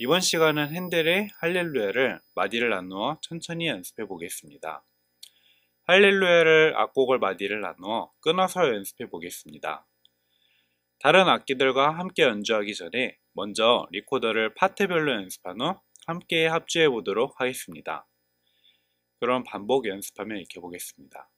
이번 시간은 핸델의 할렐루야를 마디를 나누어 천천히 연습해 보겠습니다. 할렐루야를 악곡을 마디를 나누어 끊어서 연습해 보겠습니다. 다른 악기들과 함께 연주하기 전에 먼저 리코더를 파트별로 연습한 후 함께 합주해 보도록 하겠습니다. 그럼 반복 연습하며 익혀보겠습니다.